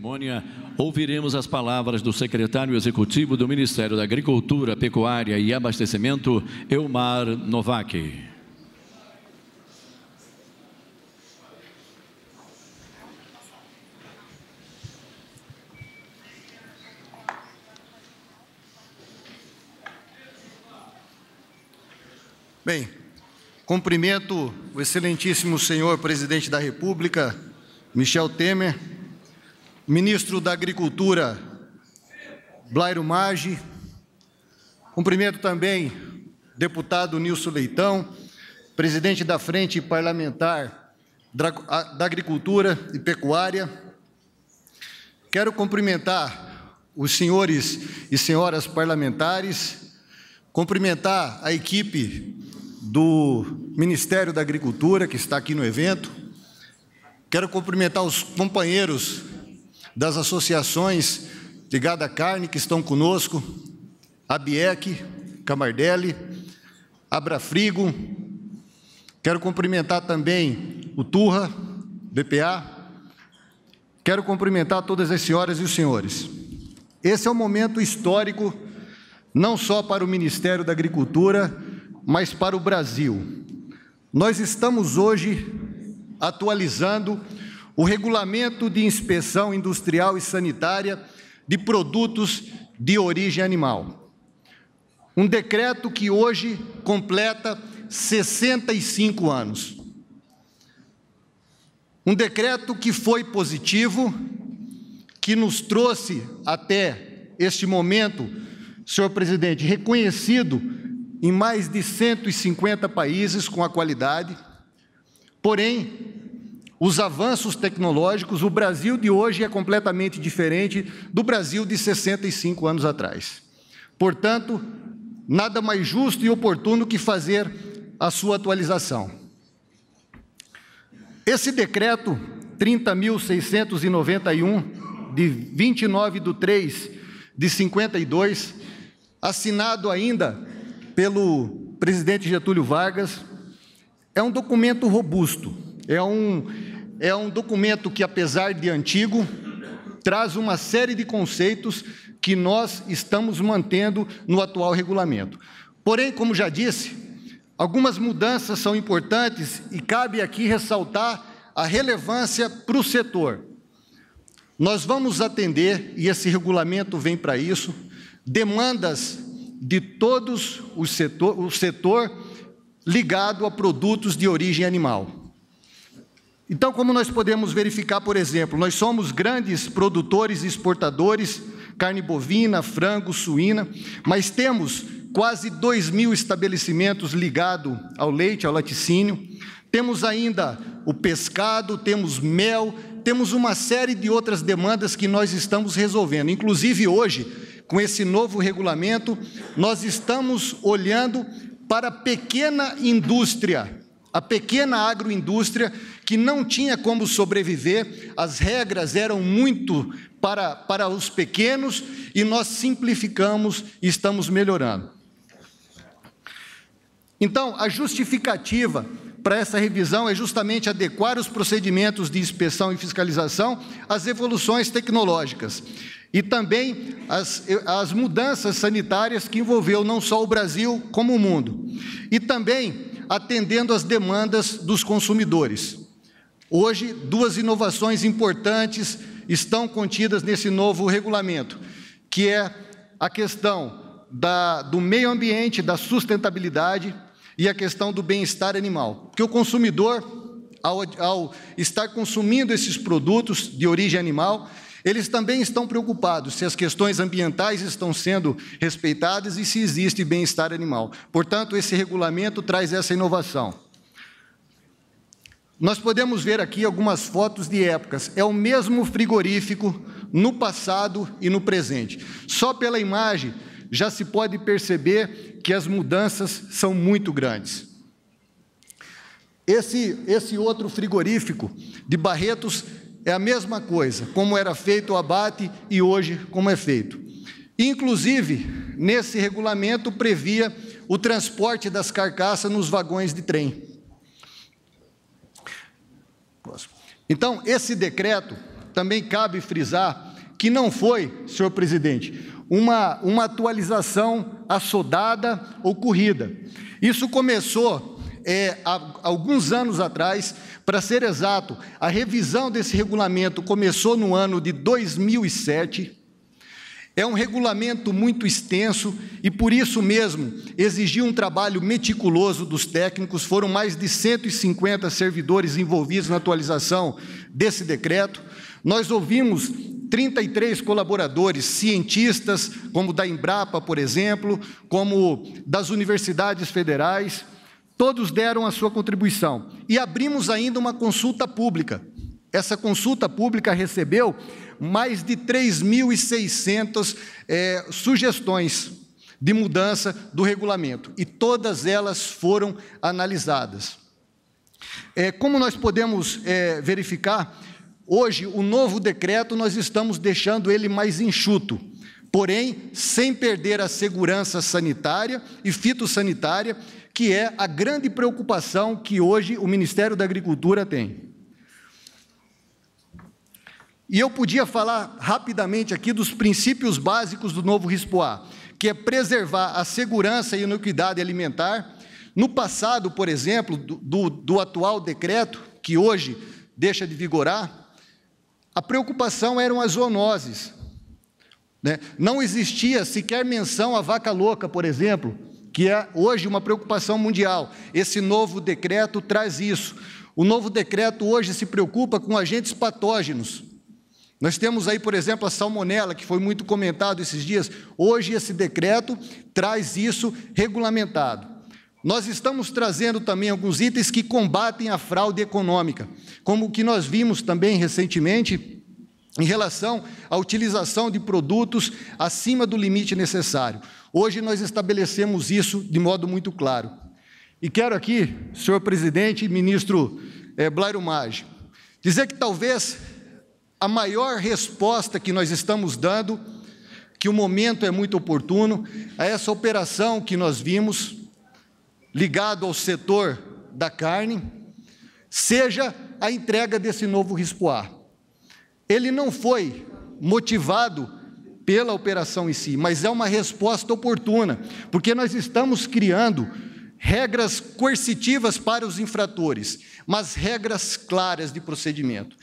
cerimônia, ouviremos as palavras do secretário executivo do Ministério da Agricultura, Pecuária e Abastecimento, Elmar Novak. Bem, cumprimento o excelentíssimo senhor presidente da República, Michel Temer, ministro da Agricultura, Blairo Maggi. Cumprimento também deputado Nilson Leitão, presidente da Frente Parlamentar da Agricultura e Pecuária. Quero cumprimentar os senhores e senhoras parlamentares, cumprimentar a equipe do Ministério da Agricultura, que está aqui no evento. Quero cumprimentar os companheiros das associações ligadas à carne que estão conosco, a Abiec, Camardelli, Abrafrigo. Quero cumprimentar também o Turra, BPA. Quero cumprimentar todas as senhoras e os senhores. Esse é um momento histórico, não só para o Ministério da Agricultura, mas para o Brasil. Nós estamos hoje atualizando o regulamento de inspeção industrial e sanitária de produtos de origem animal. Um decreto que hoje completa 65 anos. Um decreto que foi positivo, que nos trouxe até este momento, senhor presidente, reconhecido em mais de 150 países com a qualidade, porém os avanços tecnológicos, o Brasil de hoje é completamente diferente do Brasil de 65 anos atrás. Portanto, nada mais justo e oportuno que fazer a sua atualização. Esse decreto 30.691, de 29 de 3 de 52, assinado ainda pelo presidente Getúlio Vargas, é um documento robusto, é um é um documento que, apesar de antigo, traz uma série de conceitos que nós estamos mantendo no atual regulamento. Porém, como já disse, algumas mudanças são importantes e cabe aqui ressaltar a relevância para o setor. Nós vamos atender, e esse regulamento vem para isso, demandas de todos o setor, o setor ligado a produtos de origem animal. Então, como nós podemos verificar, por exemplo, nós somos grandes produtores e exportadores, carne bovina, frango, suína, mas temos quase 2 mil estabelecimentos ligados ao leite, ao laticínio. Temos ainda o pescado, temos mel, temos uma série de outras demandas que nós estamos resolvendo. Inclusive, hoje, com esse novo regulamento, nós estamos olhando para a pequena indústria, a pequena agroindústria que não tinha como sobreviver, as regras eram muito para, para os pequenos e nós simplificamos e estamos melhorando. Então, a justificativa para essa revisão é justamente adequar os procedimentos de inspeção e fiscalização às evoluções tecnológicas e também as, as mudanças sanitárias que envolveu não só o Brasil, como o mundo. E também atendendo às demandas dos consumidores. Hoje, duas inovações importantes estão contidas nesse novo regulamento, que é a questão da, do meio ambiente, da sustentabilidade e a questão do bem-estar animal. Porque o consumidor, ao, ao estar consumindo esses produtos de origem animal, eles também estão preocupados se as questões ambientais estão sendo respeitadas e se existe bem-estar animal. Portanto, esse regulamento traz essa inovação. Nós podemos ver aqui algumas fotos de épocas. É o mesmo frigorífico no passado e no presente. Só pela imagem já se pode perceber que as mudanças são muito grandes. Esse, esse outro frigorífico de Barretos é a mesma coisa, como era feito o abate e hoje como é feito. Inclusive, nesse regulamento previa o transporte das carcaças nos vagões de trem. Então, esse decreto, também cabe frisar, que não foi, senhor presidente, uma, uma atualização assodada ou corrida. Isso começou é, há alguns anos atrás, para ser exato, a revisão desse regulamento começou no ano de 2007, é um regulamento muito extenso e, por isso mesmo, exigiu um trabalho meticuloso dos técnicos. Foram mais de 150 servidores envolvidos na atualização desse decreto. Nós ouvimos 33 colaboradores, cientistas, como da Embrapa, por exemplo, como das universidades federais. Todos deram a sua contribuição. E abrimos ainda uma consulta pública essa consulta pública recebeu mais de 3.600 é, sugestões de mudança do regulamento e todas elas foram analisadas. É, como nós podemos é, verificar, hoje o novo decreto nós estamos deixando ele mais enxuto, porém sem perder a segurança sanitária e fitossanitária, que é a grande preocupação que hoje o Ministério da Agricultura tem. E eu podia falar rapidamente aqui dos princípios básicos do novo RISPOA, que é preservar a segurança e iniquidade alimentar. No passado, por exemplo, do, do atual decreto, que hoje deixa de vigorar, a preocupação eram as zoonoses. Né? Não existia sequer menção à vaca louca, por exemplo, que é hoje uma preocupação mundial. Esse novo decreto traz isso. O novo decreto hoje se preocupa com agentes patógenos, nós temos aí, por exemplo, a salmonela, que foi muito comentado esses dias. Hoje, esse decreto traz isso regulamentado. Nós estamos trazendo também alguns itens que combatem a fraude econômica, como o que nós vimos também recentemente em relação à utilização de produtos acima do limite necessário. Hoje nós estabelecemos isso de modo muito claro. E quero aqui, senhor presidente e ministro é, Blairo Maggi, dizer que talvez a maior resposta que nós estamos dando, que o momento é muito oportuno, a é essa operação que nós vimos, ligado ao setor da carne, seja a entrega desse novo RISPOA. Ele não foi motivado pela operação em si, mas é uma resposta oportuna, porque nós estamos criando regras coercitivas para os infratores, mas regras claras de procedimento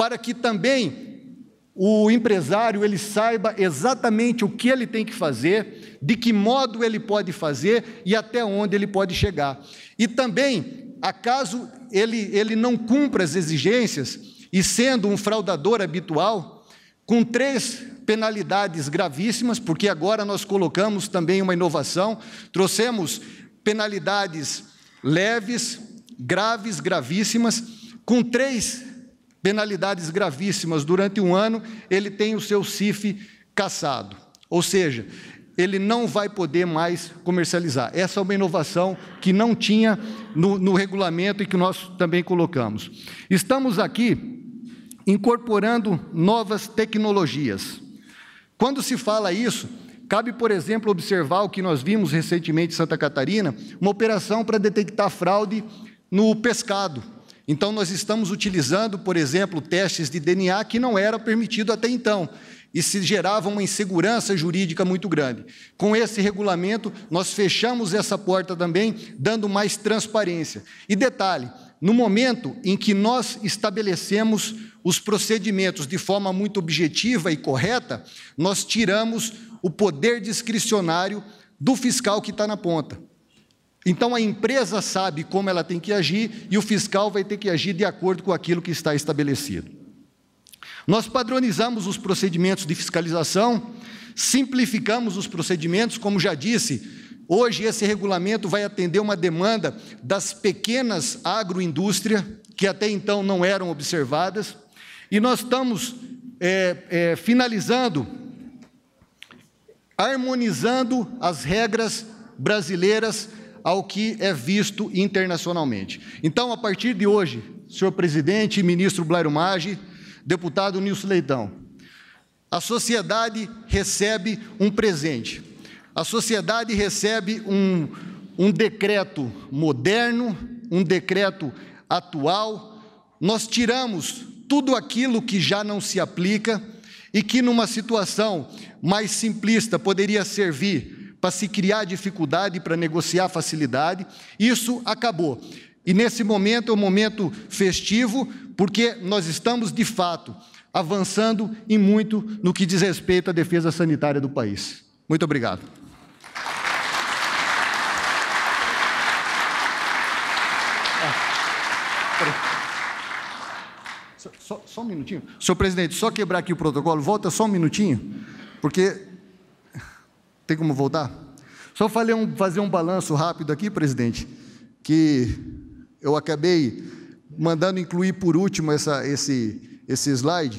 para que também o empresário ele saiba exatamente o que ele tem que fazer, de que modo ele pode fazer e até onde ele pode chegar. E também, acaso ele, ele não cumpra as exigências e sendo um fraudador habitual, com três penalidades gravíssimas, porque agora nós colocamos também uma inovação, trouxemos penalidades leves, graves, gravíssimas, com três penalidades gravíssimas. Durante um ano, ele tem o seu CIF caçado. Ou seja, ele não vai poder mais comercializar. Essa é uma inovação que não tinha no, no regulamento e que nós também colocamos. Estamos aqui incorporando novas tecnologias. Quando se fala isso, cabe, por exemplo, observar o que nós vimos recentemente em Santa Catarina, uma operação para detectar fraude no pescado então, nós estamos utilizando, por exemplo, testes de DNA que não era permitido até então e se gerava uma insegurança jurídica muito grande. Com esse regulamento, nós fechamos essa porta também, dando mais transparência. E detalhe: no momento em que nós estabelecemos os procedimentos de forma muito objetiva e correta, nós tiramos o poder discricionário do fiscal que está na ponta. Então a empresa sabe como ela tem que agir e o fiscal vai ter que agir de acordo com aquilo que está estabelecido. Nós padronizamos os procedimentos de fiscalização, simplificamos os procedimentos, como já disse, hoje esse regulamento vai atender uma demanda das pequenas agroindústrias, que até então não eram observadas, e nós estamos é, é, finalizando, harmonizando as regras brasileiras ao que é visto internacionalmente. Então, a partir de hoje, senhor presidente, ministro Blair Maggi, deputado Nilson Leitão, a sociedade recebe um presente. A sociedade recebe um, um decreto moderno, um decreto atual. Nós tiramos tudo aquilo que já não se aplica e que, numa situação mais simplista, poderia servir para se criar dificuldade, para negociar facilidade. Isso acabou. E nesse momento é um momento festivo, porque nós estamos, de fato, avançando e muito no que diz respeito à defesa sanitária do país. Muito obrigado. Ah, só, só, um minutinho. Senhor presidente, só quebrar aqui o protocolo, volta só um minutinho, porque tem como voltar? Só falei um, fazer um balanço rápido aqui, presidente, que eu acabei mandando incluir por último essa, esse, esse slide.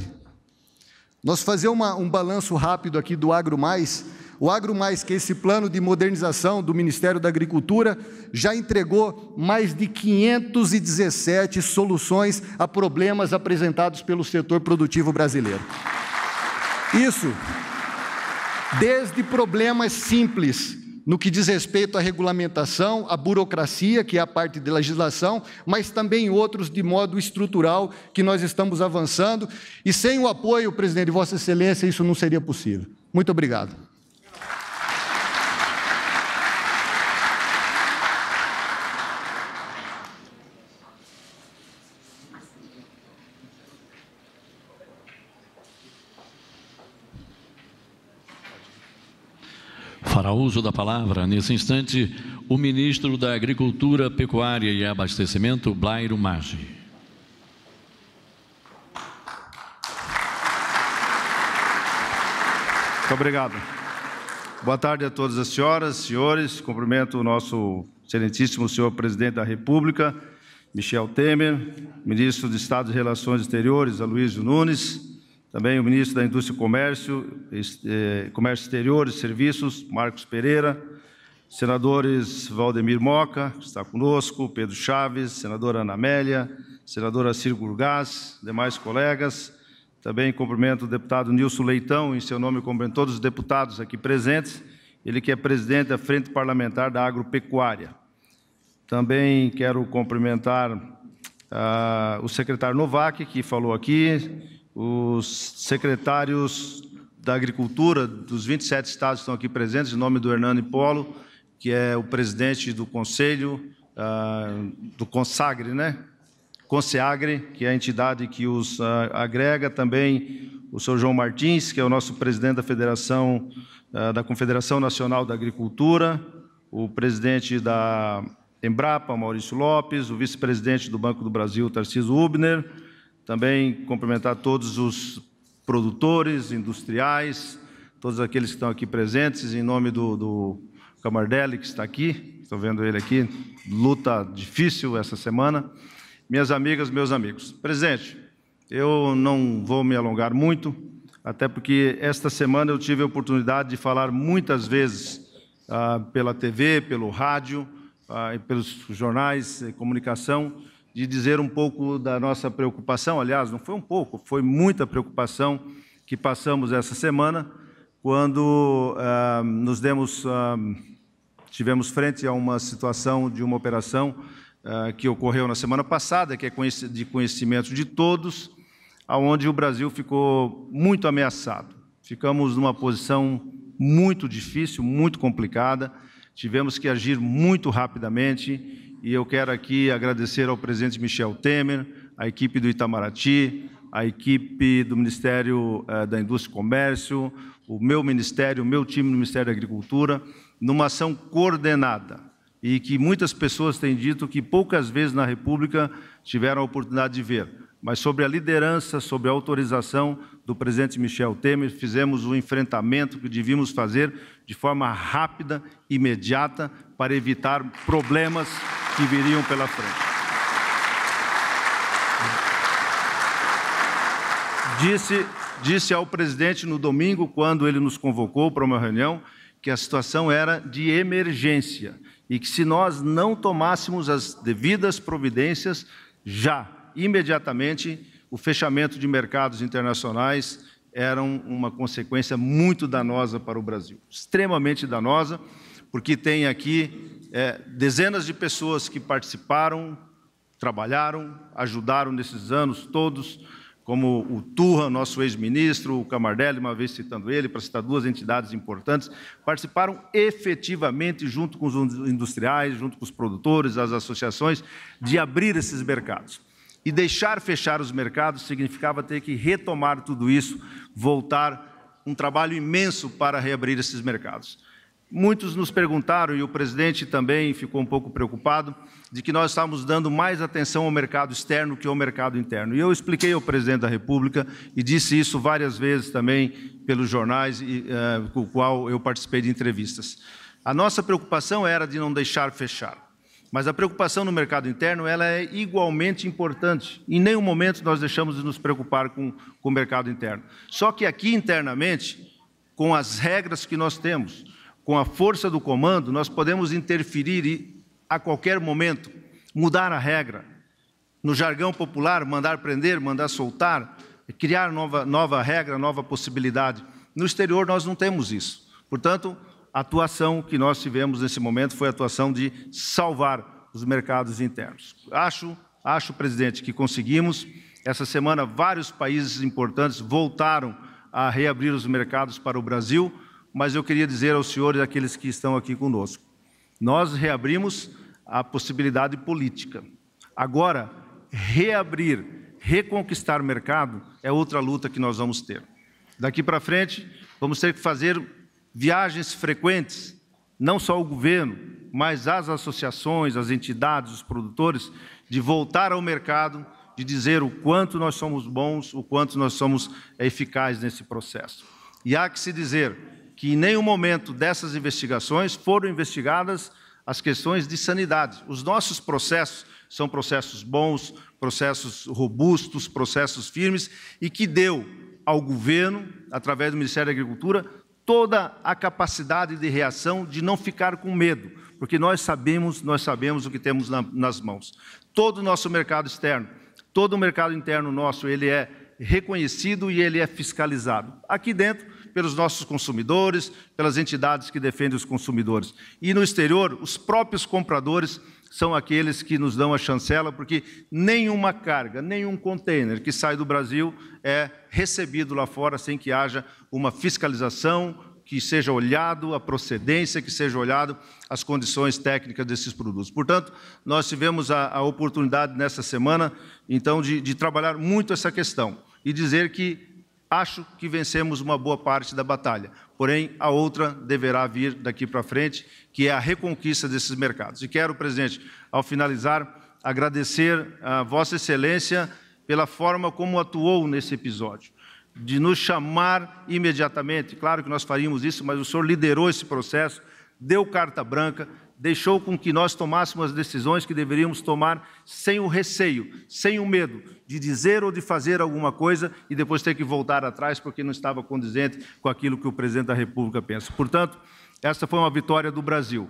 Nós fazer uma, um balanço rápido aqui do Agro Mais. O Agro Mais, que é esse plano de modernização do Ministério da Agricultura, já entregou mais de 517 soluções a problemas apresentados pelo setor produtivo brasileiro. Isso desde problemas simples no que diz respeito à regulamentação, à burocracia, que é a parte de legislação, mas também outros de modo estrutural que nós estamos avançando. E sem o apoio, presidente, de Vossa Excelência, isso não seria possível. Muito obrigado. Ao uso da palavra, nesse instante, o ministro da Agricultura, Pecuária e Abastecimento, Blairo Maggi. Muito obrigado. Boa tarde a todas as senhoras, senhores. Cumprimento o nosso excelentíssimo senhor presidente da República, Michel Temer, ministro de Estado de Relações Exteriores, Aloysio Nunes, também o ministro da Indústria e Comércio, eh, Comércio Exterior e Serviços, Marcos Pereira. Senadores Valdemir Moca, que está conosco, Pedro Chaves, senadora Ana Amélia, senadora Ciro Gurgás, demais colegas. Também cumprimento o deputado Nilson Leitão, em seu nome cumprimento todos os deputados aqui presentes, ele que é presidente da Frente Parlamentar da Agropecuária. Também quero cumprimentar ah, o secretário Novak, que falou aqui, os secretários da Agricultura dos 27 estados estão aqui presentes, em nome do Hernani Polo, que é o presidente do Conselho, uh, do Consagre, né? Conseagre, que é a entidade que os uh, agrega, também o senhor João Martins, que é o nosso presidente da Federação, uh, da Confederação Nacional da Agricultura, o presidente da Embrapa, Maurício Lopes, o vice-presidente do Banco do Brasil, Tarciso Hubner, também cumprimentar todos os produtores, industriais, todos aqueles que estão aqui presentes, em nome do, do Camardelli, que está aqui, estou vendo ele aqui, luta difícil essa semana. Minhas amigas, meus amigos. Presidente, eu não vou me alongar muito, até porque esta semana eu tive a oportunidade de falar muitas vezes ah, pela TV, pelo rádio, ah, pelos jornais, comunicação, de dizer um pouco da nossa preocupação, aliás, não foi um pouco, foi muita preocupação que passamos essa semana, quando ah, nos demos, ah, tivemos frente a uma situação de uma operação ah, que ocorreu na semana passada, que é de conhecimento de todos, aonde o Brasil ficou muito ameaçado. Ficamos numa posição muito difícil, muito complicada, tivemos que agir muito rapidamente, e eu quero aqui agradecer ao presidente Michel Temer, à equipe do Itamaraty, à equipe do Ministério eh, da Indústria e Comércio, o meu ministério, o meu time do Ministério da Agricultura, numa ação coordenada e que muitas pessoas têm dito que poucas vezes na República tiveram a oportunidade de ver mas sobre a liderança, sobre a autorização do presidente Michel Temer, fizemos o enfrentamento que devíamos fazer de forma rápida, imediata, para evitar problemas que viriam pela frente. Disse, disse ao presidente no domingo, quando ele nos convocou para uma reunião, que a situação era de emergência e que se nós não tomássemos as devidas providências já, imediatamente o fechamento de mercados internacionais era uma consequência muito danosa para o Brasil, extremamente danosa, porque tem aqui é, dezenas de pessoas que participaram, trabalharam, ajudaram nesses anos todos, como o Turra, nosso ex-ministro, o Camardelli, uma vez citando ele, para citar duas entidades importantes, participaram efetivamente, junto com os industriais, junto com os produtores, as associações, de abrir esses mercados. E deixar fechar os mercados significava ter que retomar tudo isso, voltar um trabalho imenso para reabrir esses mercados. Muitos nos perguntaram, e o presidente também ficou um pouco preocupado, de que nós estávamos dando mais atenção ao mercado externo que ao mercado interno. E eu expliquei ao presidente da República e disse isso várias vezes também pelos jornais e, uh, com o qual eu participei de entrevistas. A nossa preocupação era de não deixar fechar. Mas a preocupação no mercado interno ela é igualmente importante. Em nenhum momento nós deixamos de nos preocupar com, com o mercado interno. Só que aqui internamente, com as regras que nós temos, com a força do comando, nós podemos interferir a qualquer momento, mudar a regra. No jargão popular, mandar prender, mandar soltar, é criar nova, nova regra, nova possibilidade. No exterior, nós não temos isso. Portanto, a atuação que nós tivemos nesse momento foi a atuação de salvar os mercados internos. Acho, acho, presidente, que conseguimos. Essa semana, vários países importantes voltaram a reabrir os mercados para o Brasil, mas eu queria dizer aos senhores, aqueles que estão aqui conosco, nós reabrimos a possibilidade política. Agora, reabrir, reconquistar o mercado é outra luta que nós vamos ter. Daqui para frente, vamos ter que fazer viagens frequentes, não só o governo, mas as associações, as entidades, os produtores, de voltar ao mercado, de dizer o quanto nós somos bons, o quanto nós somos eh, eficazes nesse processo. E há que se dizer que em nenhum momento dessas investigações foram investigadas as questões de sanidade. Os nossos processos são processos bons, processos robustos, processos firmes e que deu ao governo, através do Ministério da Agricultura, toda a capacidade de reação, de não ficar com medo, porque nós sabemos, nós sabemos o que temos na, nas mãos. Todo o nosso mercado externo, todo o mercado interno nosso, ele é reconhecido e ele é fiscalizado. Aqui dentro, pelos nossos consumidores, pelas entidades que defendem os consumidores. E no exterior, os próprios compradores são aqueles que nos dão a chancela, porque nenhuma carga, nenhum container que sai do Brasil é recebido lá fora sem que haja uma fiscalização que seja olhado a procedência, que seja olhado as condições técnicas desses produtos. Portanto, nós tivemos a, a oportunidade nessa semana, então, de, de trabalhar muito essa questão e dizer que acho que vencemos uma boa parte da batalha. Porém, a outra deverá vir daqui para frente, que é a reconquista desses mercados. E quero, presidente, ao finalizar, agradecer a Vossa Excelência pela forma como atuou nesse episódio de nos chamar imediatamente. Claro que nós faríamos isso, mas o Senhor liderou esse processo, deu carta branca, deixou com que nós tomássemos as decisões que deveríamos tomar sem o receio, sem o medo de dizer ou de fazer alguma coisa e depois ter que voltar atrás porque não estava condizente com aquilo que o presidente da República pensa. Portanto, essa foi uma vitória do Brasil.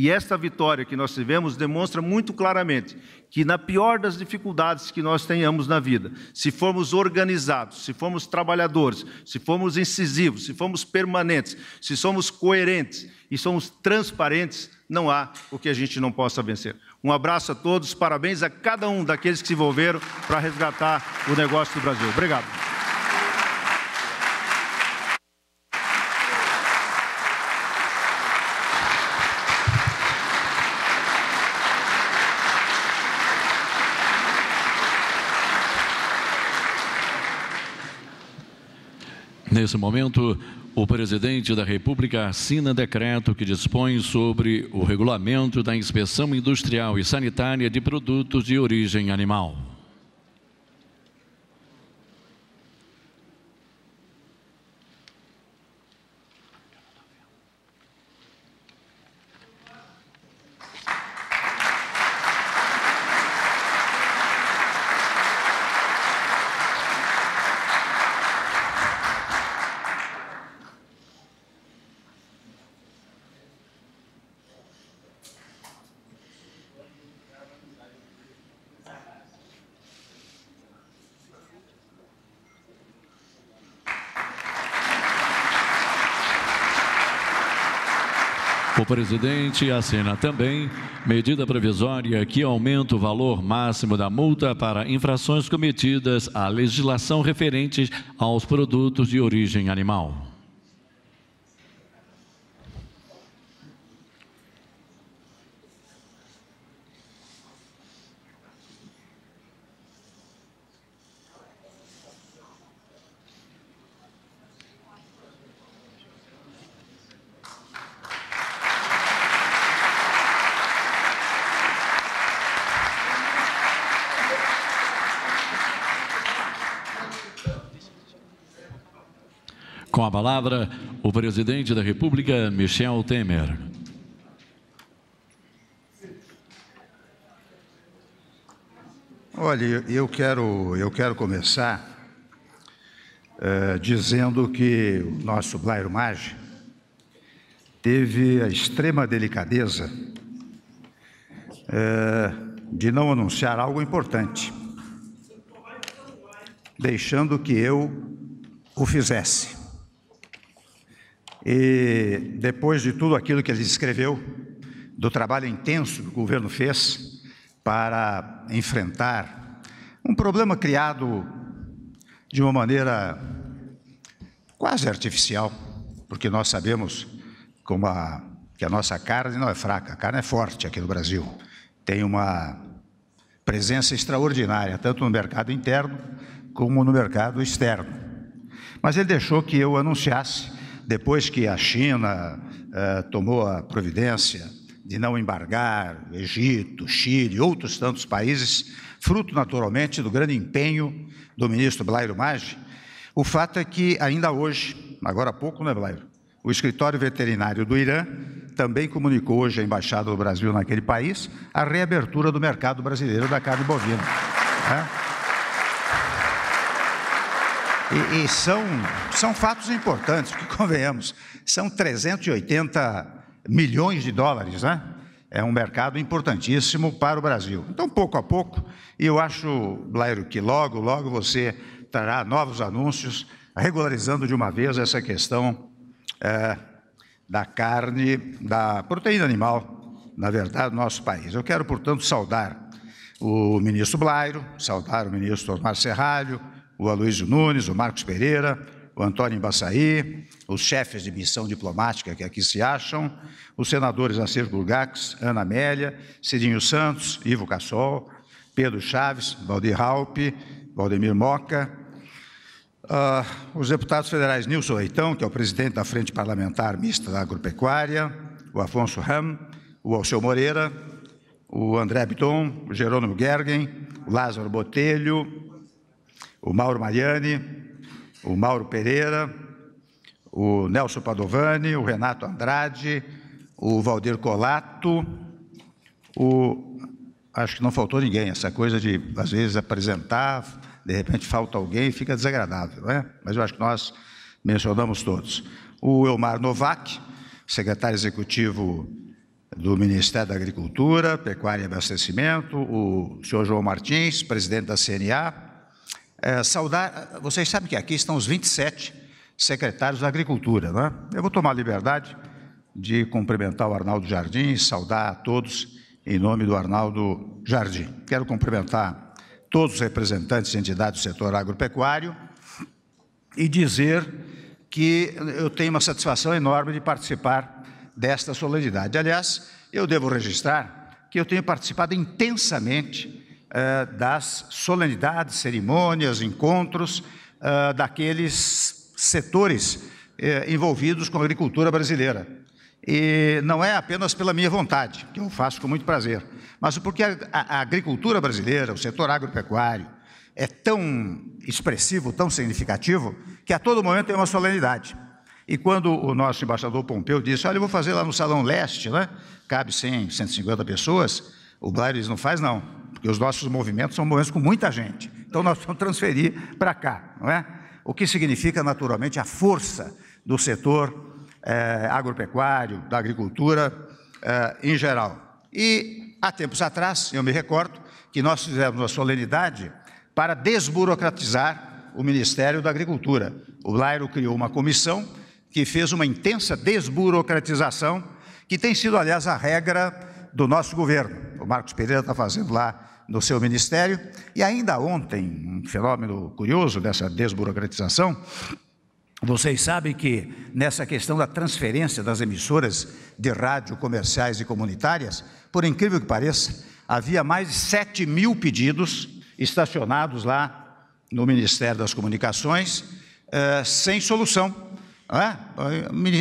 E esta vitória que nós tivemos demonstra muito claramente que, na pior das dificuldades que nós tenhamos na vida, se formos organizados, se formos trabalhadores, se formos incisivos, se formos permanentes, se somos coerentes e somos transparentes, não há o que a gente não possa vencer. Um abraço a todos, parabéns a cada um daqueles que se envolveram para resgatar o negócio do Brasil. Obrigado. Nesse momento, o presidente da República assina decreto que dispõe sobre o regulamento da inspeção industrial e sanitária de produtos de origem animal. O presidente assina também medida provisória que aumenta o valor máximo da multa para infrações cometidas à legislação referente aos produtos de origem animal. presidente da República, Michel Temer. Olha, eu quero, eu quero começar eh, dizendo que o nosso Blairo Maggi teve a extrema delicadeza eh, de não anunciar algo importante, deixando que eu o fizesse. E depois de tudo aquilo que ele escreveu, do trabalho intenso que o governo fez para enfrentar um problema criado de uma maneira quase artificial, porque nós sabemos como a, que a nossa carne não é fraca, a carne é forte aqui no Brasil. Tem uma presença extraordinária, tanto no mercado interno como no mercado externo. Mas ele deixou que eu anunciasse depois que a China eh, tomou a providência de não embargar Egito, Chile e outros tantos países, fruto naturalmente do grande empenho do ministro Blairo Maggi, o fato é que ainda hoje, agora há pouco, não é, Blairo? O escritório veterinário do Irã também comunicou hoje à Embaixada do Brasil naquele país a reabertura do mercado brasileiro da carne bovina. Né? E, e, são, são fatos importantes, que convenhamos. São 380 milhões de dólares, né? É um mercado importantíssimo para o Brasil. Então, pouco a pouco, e eu acho, Blairo, que logo, logo você trará novos anúncios, regularizando de uma vez essa questão é, da carne, da proteína animal, na verdade, do nosso país. Eu quero, portanto, saudar o ministro Blairo, saudar o ministro Omar Serralho, o Aloysio Nunes, o Marcos Pereira, o Antônio Embaçaí, os chefes de missão diplomática que aqui se acham, os senadores Acer Burgax, Ana Amélia, Cidinho Santos, Ivo Cassol, Pedro Chaves, Valdir Raupe, Valdemir Moca, uh, os deputados federais Nilson Leitão, que é o presidente da Frente Parlamentar Mista da Agropecuária, o Afonso Ram, o Alceu Moreira, o André Biton, o Jerônimo Gergen, o Lázaro Botelho, o Mauro Mariani, o Mauro Pereira, o Nelson Padovani, o Renato Andrade, o Valdir Colato, o acho que não faltou ninguém, essa coisa de às vezes apresentar, de repente falta alguém, fica desagradável, não é? Mas eu acho que nós mencionamos todos. O Elmar Novak, secretário executivo do Ministério da Agricultura, Pecuária e Abastecimento, o senhor João Martins, presidente da CNA, é, saudar. Vocês sabem que aqui estão os 27 secretários da Agricultura, não é? Eu vou tomar liberdade de cumprimentar o Arnaldo Jardim e saudar a todos em nome do Arnaldo Jardim. Quero cumprimentar todos os representantes de entidades do setor agropecuário e dizer que eu tenho uma satisfação enorme de participar desta solenidade. Aliás, eu devo registrar que eu tenho participado intensamente eh, das solenidades, cerimônias, encontros eh, daqueles setores eh, envolvidos com a agricultura brasileira. E não é apenas pela minha vontade, que eu faço com muito prazer, mas porque a, agricultura brasileira, o setor agropecuário, é tão expressivo, tão significativo, que a todo momento tem é uma solenidade. E quando o nosso embaixador Pompeu disse, olha, eu vou fazer lá no Salão Leste, né? cabe 100, 150 pessoas, o diz, não faz, não porque os nossos movimentos são movimentos com muita gente. Então nós vamos transferir para cá, não é? O que significa, naturalmente, a força do setor é, agropecuário, da agricultura é, em geral. E há tempos atrás, eu me recordo, que nós fizemos uma solenidade para desburocratizar o Ministério da Agricultura. O Lairo criou uma comissão que fez uma intensa desburocratização, que tem sido, aliás, a regra do nosso governo. O Marcos Pereira está fazendo lá no seu ministério. E ainda ontem, um fenômeno curioso dessa desburocratização, vocês sabem que nessa questão da transferência das emissoras de rádio comerciais e comunitárias, por incrível que pareça, havia mais de 7 mil pedidos estacionados lá no Ministério das Comunicações, eh, sem solução. É?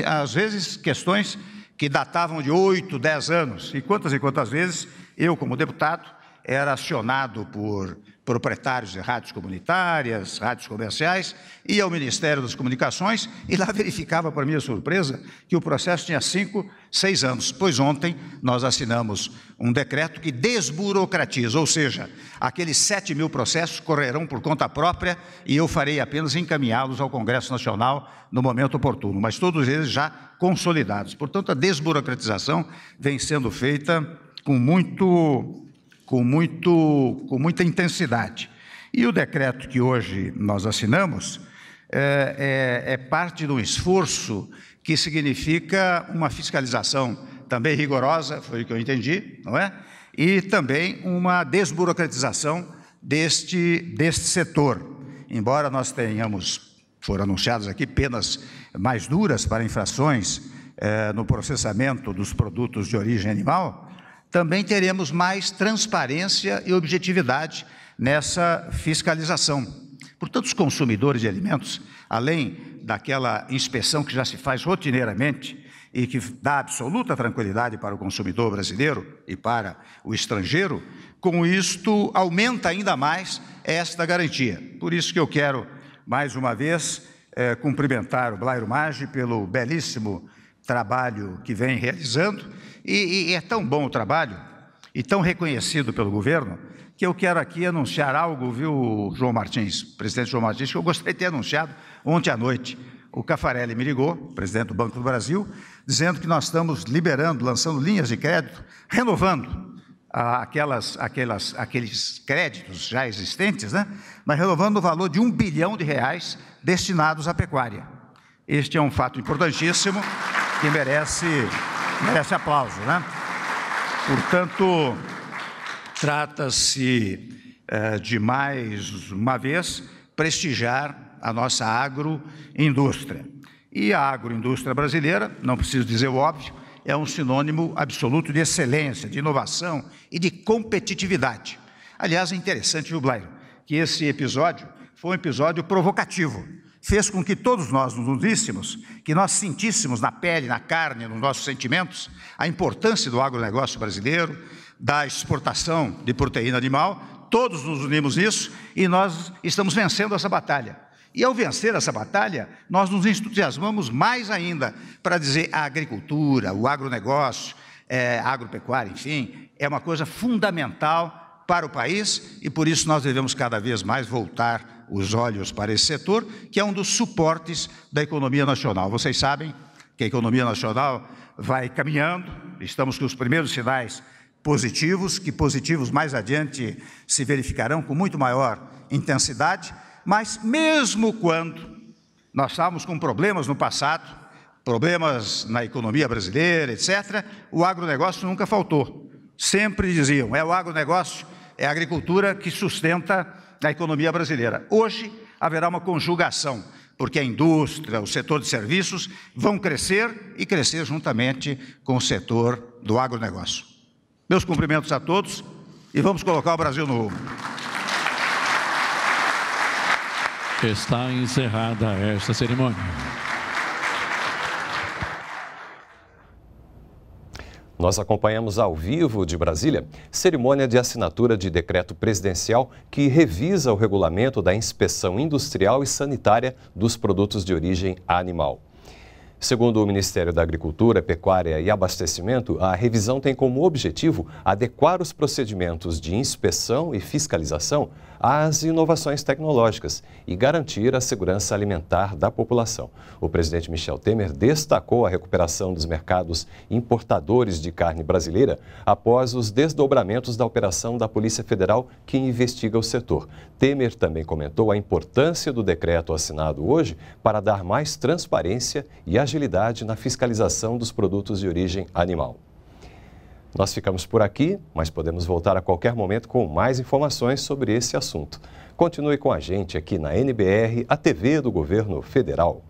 Às vezes, questões que datavam de oito, dez anos. E quantas e quantas vezes eu, como deputado, era acionado por proprietários de rádios comunitárias, rádios comerciais, ia ao Ministério das Comunicações e lá verificava, para minha surpresa, que o processo tinha cinco, seis anos. Pois ontem nós assinamos um decreto que desburocratiza, ou seja, aqueles sete mil processos correrão por conta própria e eu farei apenas encaminhá-los ao Congresso Nacional no momento oportuno, mas todos eles já consolidados. Portanto, a desburocratização vem sendo feita com muito com, muito, com muita intensidade. E o decreto que hoje nós assinamos é, é, é parte de um esforço que significa uma fiscalização também rigorosa, foi o que eu entendi, não é? E também uma desburocratização deste, deste setor. Embora nós tenhamos, foram anunciadas aqui penas mais duras para infrações é, no processamento dos produtos de origem animal, também teremos mais transparência e objetividade nessa fiscalização. Portanto, os consumidores de alimentos, além daquela inspeção que já se faz rotineiramente e que dá absoluta tranquilidade para o consumidor brasileiro e para o estrangeiro, com isto aumenta ainda mais esta garantia. Por isso que eu quero, mais uma vez, é, cumprimentar o Blairo Maggi pelo belíssimo trabalho que vem realizando, e, e é tão bom o trabalho, e tão reconhecido pelo governo, que eu quero aqui anunciar algo, viu, João Martins, presidente João Martins, que eu gostaria de ter anunciado ontem à noite. O Cafarelli me ligou, presidente do Banco do Brasil, dizendo que nós estamos liberando, lançando linhas de crédito, renovando aquelas, aquelas, aqueles créditos já existentes, né? mas renovando o valor de um bilhão de reais destinados à pecuária. Este é um fato importantíssimo que merece, merece aplauso, né? Portanto, trata-se eh, de mais uma vez prestigiar a nossa agroindústria. E a agroindústria brasileira, não preciso dizer o óbvio, é um sinônimo absoluto de excelência, de inovação e de competitividade. Aliás, é interessante, viu, Blair, que esse episódio foi um episódio provocativo fez com que todos nós nos uníssemos, que nós sentíssemos na pele, na carne, nos nossos sentimentos, a importância do agronegócio brasileiro, da exportação de proteína animal, todos nos unimos nisso e nós estamos vencendo essa batalha. E ao vencer essa batalha, nós nos entusiasmamos mais ainda para dizer a agricultura, o agronegócio, é, agropecuária, enfim, é uma coisa fundamental para o país e por isso nós devemos cada vez mais voltar os olhos para esse setor, que é um dos suportes da economia nacional. Vocês sabem que a economia nacional vai caminhando, estamos com os primeiros sinais positivos, que positivos mais adiante se verificarão com muito maior intensidade, mas mesmo quando nós estávamos com problemas no passado, problemas na economia brasileira, etc., o agronegócio nunca faltou. Sempre diziam, é o agronegócio é a agricultura que sustenta a economia brasileira. Hoje haverá uma conjugação, porque a indústria, o setor de serviços vão crescer e crescer juntamente com o setor do agronegócio. Meus cumprimentos a todos e vamos colocar o Brasil no rumo. Está encerrada esta cerimônia. Nós acompanhamos ao vivo de Brasília cerimônia de assinatura de decreto presidencial que revisa o regulamento da inspeção industrial e sanitária dos produtos de origem animal. Segundo o Ministério da Agricultura, Pecuária e Abastecimento, a revisão tem como objetivo adequar os procedimentos de inspeção e fiscalização às inovações tecnológicas e garantir a segurança alimentar da população. O presidente Michel Temer destacou a recuperação dos mercados importadores de carne brasileira após os desdobramentos da operação da Polícia Federal que investiga o setor. Temer também comentou a importância do decreto assinado hoje para dar mais transparência e agilidade na fiscalização dos produtos de origem animal. Nós ficamos por aqui, mas podemos voltar a qualquer momento com mais informações sobre esse assunto. Continue com a gente aqui na NBR, a TV do Governo Federal.